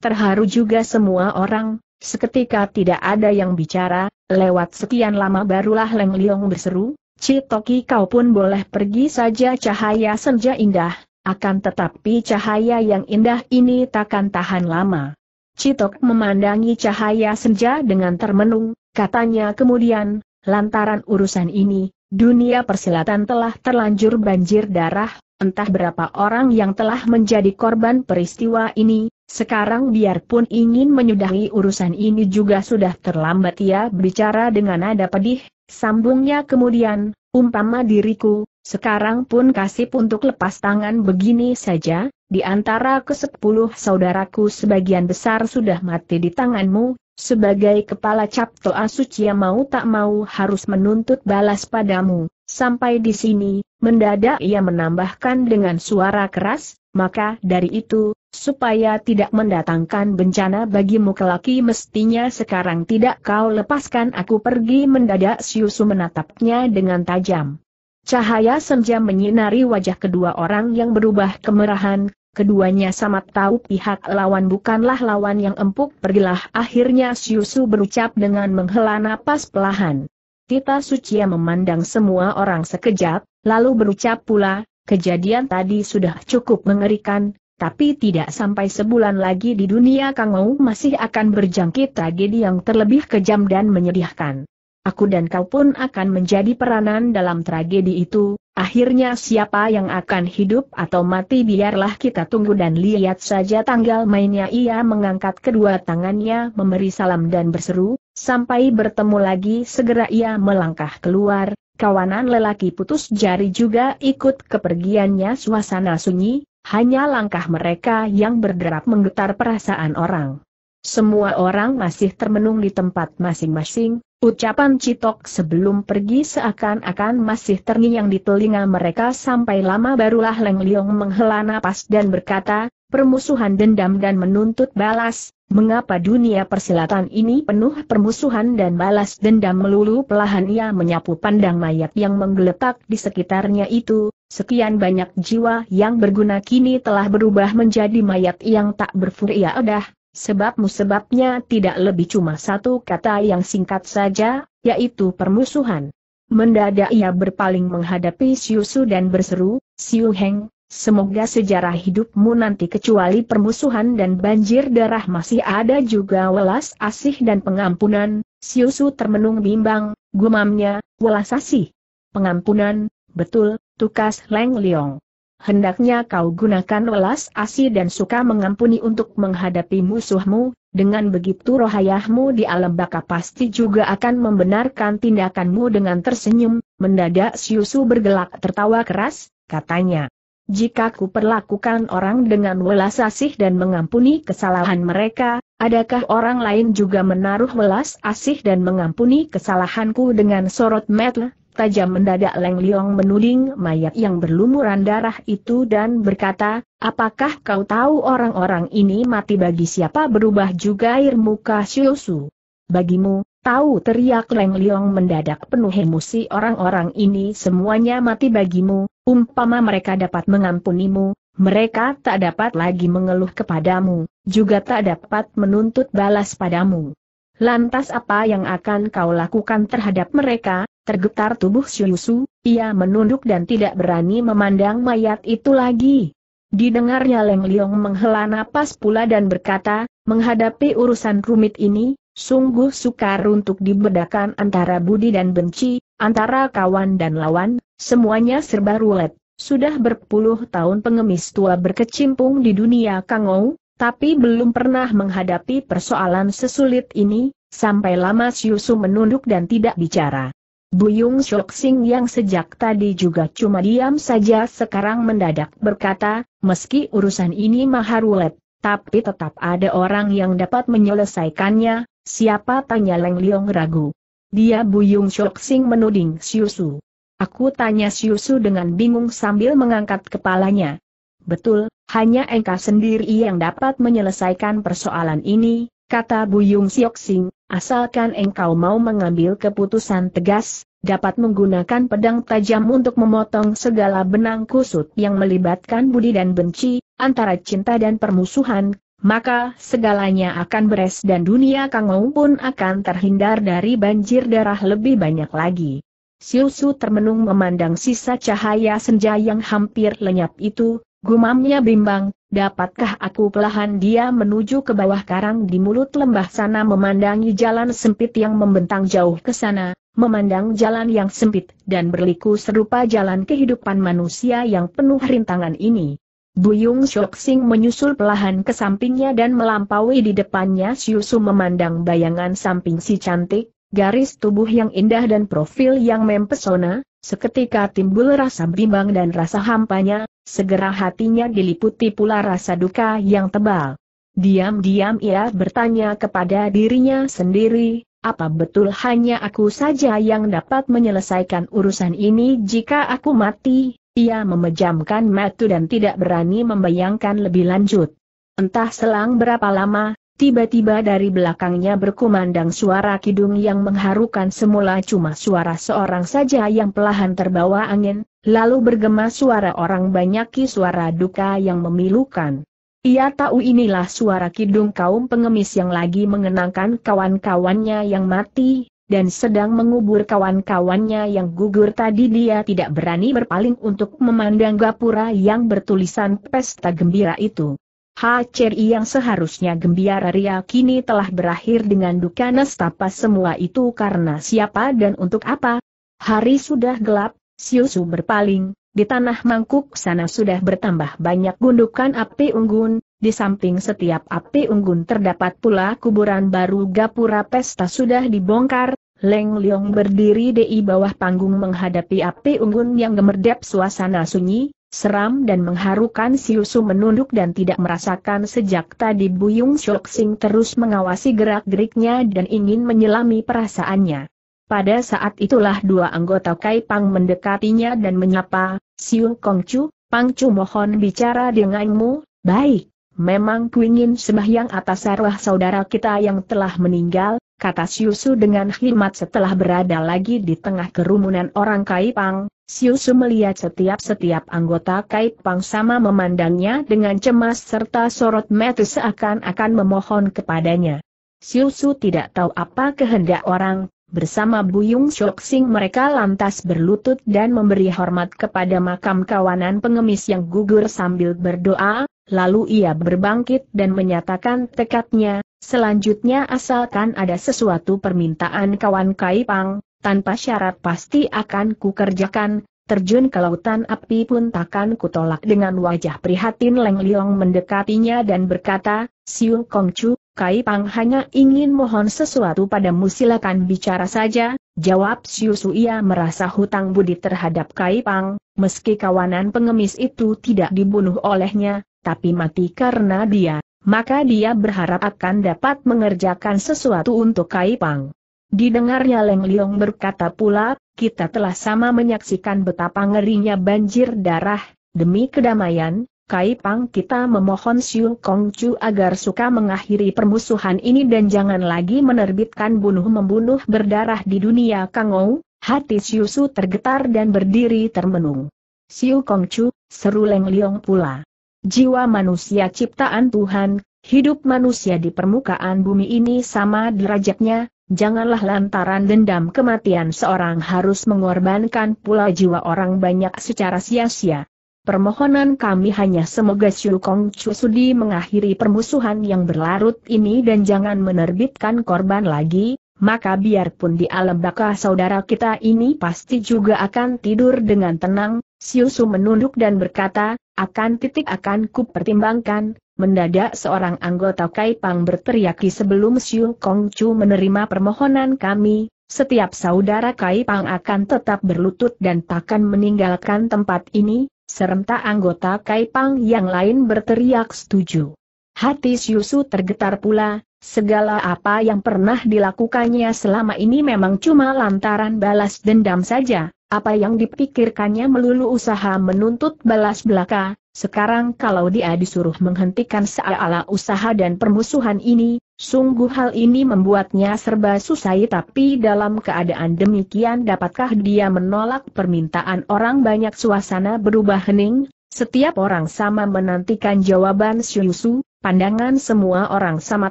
Speaker 1: Terharu juga semua orang, seketika tidak ada yang bicara, Lewat sekian lama barulah Leng Liong berseru, Citoki kau pun boleh pergi saja cahaya senja indah, akan tetapi cahaya yang indah ini takkan tahan lama. Citok memandangi cahaya senja dengan termenung, katanya kemudian, lantaran urusan ini, dunia persilatan telah terlanjur banjir darah, entah berapa orang yang telah menjadi korban peristiwa ini, sekarang biarpun ingin menyudahi urusan ini juga sudah terlambat ia bicara dengan nada pedih, sambungnya kemudian, umpama diriku, sekarang pun kasih untuk lepas tangan begini saja, di antara kesepuluh saudaraku sebagian besar sudah mati di tanganmu, sebagai kepala capto Asucia mau tak mau harus menuntut balas padamu. Sampai di sini, mendadak ia menambahkan dengan suara keras, maka dari itu, supaya tidak mendatangkan bencana bagimu kelaki mestinya sekarang tidak kau lepaskan aku pergi mendadak Siusu menatapnya dengan tajam. Cahaya senja menyinari wajah kedua orang yang berubah kemerahan, keduanya sama tahu pihak lawan bukanlah lawan yang empuk pergilah akhirnya Siusu berucap dengan menghela napas pelahan. Tita Sucia memandang semua orang sekejap, lalu berucap pula, kejadian tadi sudah cukup mengerikan, tapi tidak sampai sebulan lagi di dunia Kangou masih akan berjangkit tragedi yang terlebih kejam dan menyedihkan. Aku dan kau pun akan menjadi peranan dalam tragedi itu, akhirnya siapa yang akan hidup atau mati biarlah kita tunggu dan lihat saja tanggal mainnya ia mengangkat kedua tangannya memberi salam dan berseru, Sampai bertemu lagi segera ia melangkah keluar, kawanan lelaki putus jari juga ikut kepergiannya suasana sunyi, hanya langkah mereka yang berderap menggetar perasaan orang. Semua orang masih termenung di tempat masing-masing, ucapan Citok sebelum pergi seakan-akan masih terngiang di telinga mereka sampai lama barulah Leng Leong menghela napas dan berkata, permusuhan dendam dan menuntut balas, Mengapa dunia persilatan ini penuh permusuhan dan balas dendam melulu pelahan ia menyapu pandang mayat yang menggeletak di sekitarnya itu, sekian banyak jiwa yang berguna kini telah berubah menjadi mayat yang tak berfuria edah, sebabmu sebabnya tidak lebih cuma satu kata yang singkat saja, yaitu permusuhan. Mendadak ia berpaling menghadapi Siusu dan berseru, Siu Heng, Semoga sejarah hidupmu nanti kecuali permusuhan dan banjir darah masih ada juga welas asih dan pengampunan, Siusu termenung bimbang, gumamnya, welas asih. Pengampunan, betul, tukas Leng Liong. Hendaknya kau gunakan welas asih dan suka mengampuni untuk menghadapi musuhmu, dengan begitu rohayahmu di alam baka pasti juga akan membenarkan tindakanmu dengan tersenyum, mendadak Siusu bergelak tertawa keras, katanya. Jika ku perlakukan orang dengan welas asih dan mengampuni kesalahan mereka, adakah orang lain juga menaruh welas asih dan mengampuni kesalahanku dengan sorot mata? Tajam mendadak Leng Liong menuding mayat yang berlumuran darah itu dan berkata, apakah kau tahu orang-orang ini mati bagi siapa berubah juga air muka su. Bagimu, Tahu teriak Leng Leong mendadak penuh emosi orang-orang ini semuanya mati bagimu, umpama mereka dapat mengampunimu, mereka tak dapat lagi mengeluh kepadamu, juga tak dapat menuntut balas padamu. Lantas apa yang akan kau lakukan terhadap mereka, tergetar tubuh Syusu, ia menunduk dan tidak berani memandang mayat itu lagi. Didengarnya Leng Leong menghela napas pula dan berkata, menghadapi urusan rumit ini, Sungguh sukar untuk dibedakan antara budi dan benci, antara kawan dan lawan, semuanya serba rulet. Sudah berpuluh tahun pengemis tua berkecimpung di dunia kangou, tapi belum pernah menghadapi persoalan sesulit ini, sampai lama Siusu menunduk dan tidak bicara. Buyung Shoxing yang sejak tadi juga cuma diam saja sekarang mendadak berkata, meski urusan ini maharulet, tapi tetap ada orang yang dapat menyelesaikannya, siapa tanya Leng Leong ragu. Dia Buyung Shok Sing menuding Siusu. Aku tanya Siusu dengan bingung sambil mengangkat kepalanya. Betul, hanya engkau sendiri yang dapat menyelesaikan persoalan ini, kata Buyung Siok Sing, asalkan engkau mau mengambil keputusan tegas, dapat menggunakan pedang tajam untuk memotong segala benang kusut yang melibatkan budi dan benci, antara cinta dan permusuhan, maka segalanya akan beres dan dunia kangau pun akan terhindar dari banjir darah lebih banyak lagi. Siusu termenung memandang sisa cahaya senja yang hampir lenyap itu, gumamnya bimbang, dapatkah aku pelahan dia menuju ke bawah karang di mulut lembah sana memandangi jalan sempit yang membentang jauh ke sana, memandang jalan yang sempit dan berliku serupa jalan kehidupan manusia yang penuh rintangan ini. Buyung Shoksing menyusul pelahan ke sampingnya dan melampaui di depannya Siusu memandang bayangan samping si cantik, garis tubuh yang indah dan profil yang mempesona, seketika timbul rasa bimbang dan rasa hampanya, segera hatinya diliputi pula rasa duka yang tebal. Diam-diam ia bertanya kepada dirinya sendiri, apa betul hanya aku saja yang dapat menyelesaikan urusan ini jika aku mati? Ia memejamkan mata dan tidak berani membayangkan lebih lanjut. Entah selang berapa lama, tiba-tiba dari belakangnya berkumandang suara kidung yang mengharukan semula cuma suara seorang saja yang pelahan terbawa angin, lalu bergema suara orang banyak suara duka yang memilukan. Ia tahu inilah suara kidung kaum pengemis yang lagi mengenangkan kawan-kawannya yang mati, dan sedang mengubur kawan-kawannya yang gugur tadi dia tidak berani berpaling untuk memandang gapura yang bertulisan pesta gembira itu. HCRI yang seharusnya gembira ria kini telah berakhir dengan duka nestapa semua itu karena siapa dan untuk apa. Hari sudah gelap, Siusu berpaling, di tanah mangkuk sana sudah bertambah banyak gundukan api unggun, di samping setiap api unggun terdapat pula kuburan baru gapura pesta sudah dibongkar, Leng Leong berdiri di bawah panggung menghadapi api unggun yang gemerdap suasana sunyi, seram dan mengharukan Siusu menunduk dan tidak merasakan sejak tadi Buyung Shok Sing terus mengawasi gerak-geriknya dan ingin menyelami perasaannya. Pada saat itulah dua anggota Kai Pang mendekatinya dan menyapa, Siu Kongcu, Pangcu mohon bicara denganmu, baik, memang kuingin sembahyang atas arwah saudara kita yang telah meninggal, kata Siusu dengan khidmat setelah berada lagi di tengah kerumunan orang Kai Kaipang, Siusu melihat setiap-setiap anggota Kai Pang sama memandangnya dengan cemas serta sorot mata seakan-akan memohon kepadanya. Siusu tidak tahu apa kehendak orang, Bersama Buyung Sing mereka lantas berlutut dan memberi hormat kepada makam kawanan pengemis yang gugur sambil berdoa, lalu ia berbangkit dan menyatakan tekadnya, selanjutnya asalkan ada sesuatu permintaan kawan kai pang, tanpa syarat pasti akan kukerjakan, terjun ke lautan api pun takkan kutolak dengan wajah prihatin Leng Liong mendekatinya dan berkata, Siu Chu, Kai Pang hanya ingin mohon sesuatu padamu silakan bicara saja, jawab Siu ia merasa hutang budi terhadap Kai Pang, meski kawanan pengemis itu tidak dibunuh olehnya, tapi mati karena dia, maka dia berharap akan dapat mengerjakan sesuatu untuk Kai Pang. Didengarnya Leng Liong berkata pula, kita telah sama menyaksikan betapa ngerinya banjir darah, demi kedamaian, Kai Pang kita memohon Siu Kong Chu agar suka mengakhiri permusuhan ini dan jangan lagi menerbitkan bunuh-membunuh berdarah di dunia Kang Ou, hati Siu Su tergetar dan berdiri termenung. Siu Kong Chu, seru Leng Liong pula. Jiwa manusia ciptaan Tuhan, hidup manusia di permukaan bumi ini sama derajatnya, janganlah lantaran dendam kematian seorang harus mengorbankan pula jiwa orang banyak secara sia-sia. Permohonan kami hanya semoga Xiu Kong Chu Sudi mengakhiri permusuhan yang berlarut ini dan jangan menerbitkan korban lagi, maka biarpun di alam baka saudara kita ini pasti juga akan tidur dengan tenang, Xiu Su menunduk dan berkata, akan titik akan ku pertimbangkan, mendadak seorang anggota Kai Pang berteriak sebelum Xiu Kong Chu menerima permohonan kami, setiap saudara Kai Pang akan tetap berlutut dan takkan meninggalkan tempat ini, Serentak anggota Kaipang yang lain berteriak setuju. Hati Syusu tergetar pula, segala apa yang pernah dilakukannya selama ini memang cuma lantaran balas dendam saja, apa yang dipikirkannya melulu usaha menuntut balas belaka, sekarang kalau dia disuruh menghentikan seala usaha dan permusuhan ini, Sungguh hal ini membuatnya serba susah tapi dalam keadaan demikian dapatkah dia menolak permintaan orang banyak suasana berubah hening, setiap orang sama menantikan jawaban Syusu, pandangan semua orang sama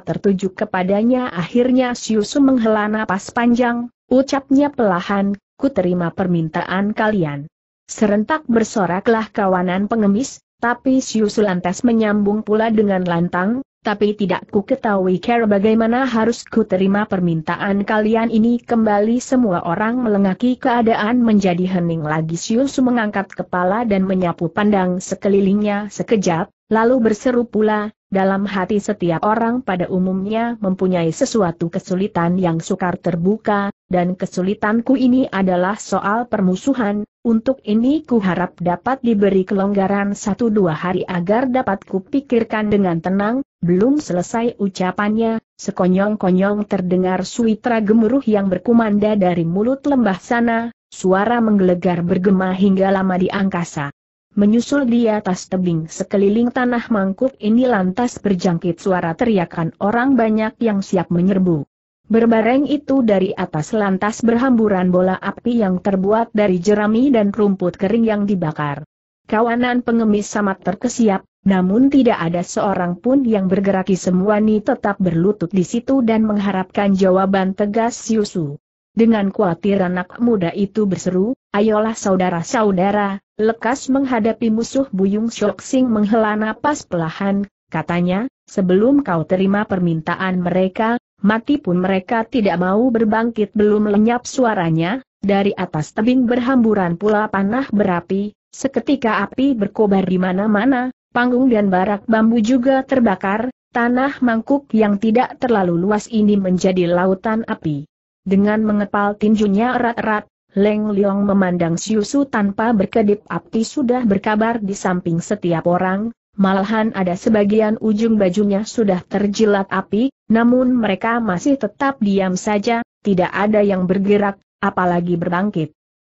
Speaker 1: tertuju kepadanya akhirnya Syusu menghela napas panjang, ucapnya pelahan, ku terima permintaan kalian. Serentak bersoraklah kawanan pengemis, tapi Syusu lantas menyambung pula dengan lantang, tapi tidak ku ketahui cara bagaimana harus ku terima permintaan kalian ini kembali semua orang melengaki keadaan menjadi hening lagi Siusu mengangkat kepala dan menyapu pandang sekelilingnya sekejap, lalu berseru pula, dalam hati setiap orang pada umumnya mempunyai sesuatu kesulitan yang sukar terbuka, dan kesulitanku ini adalah soal permusuhan, untuk ini ku harap dapat diberi kelonggaran satu dua hari agar dapat kupikirkan dengan tenang, belum selesai ucapannya, sekonyong-konyong terdengar suitra gemuruh yang berkumanda dari mulut lembah sana, suara menggelegar bergema hingga lama di angkasa. Menyusul di atas tebing sekeliling tanah mangkuk ini lantas berjangkit suara teriakan orang banyak yang siap menyerbu. Berbareng itu dari atas lantas berhamburan bola api yang terbuat dari jerami dan rumput kering yang dibakar. Kawanan pengemis amat terkesiap, namun tidak ada seorang pun yang bergerak semua ni tetap berlutut di situ dan mengharapkan jawaban tegas Yusu. Dengan khawatir anak muda itu berseru, ayolah saudara-saudara, lekas menghadapi musuh Buyung Shok menghela napas pelahan, katanya, sebelum kau terima permintaan mereka, mati pun mereka tidak mau berbangkit belum lenyap suaranya, dari atas tebing berhamburan pula panah berapi, Seketika api berkobar di mana-mana, panggung dan barak bambu juga terbakar, tanah mangkuk yang tidak terlalu luas ini menjadi lautan api. Dengan mengepal tinjunya erat-erat, Leng Leong memandang Siusu tanpa berkedip api sudah berkabar di samping setiap orang, malahan ada sebagian ujung bajunya sudah terjilat api, namun mereka masih tetap diam saja, tidak ada yang bergerak, apalagi berbangkit.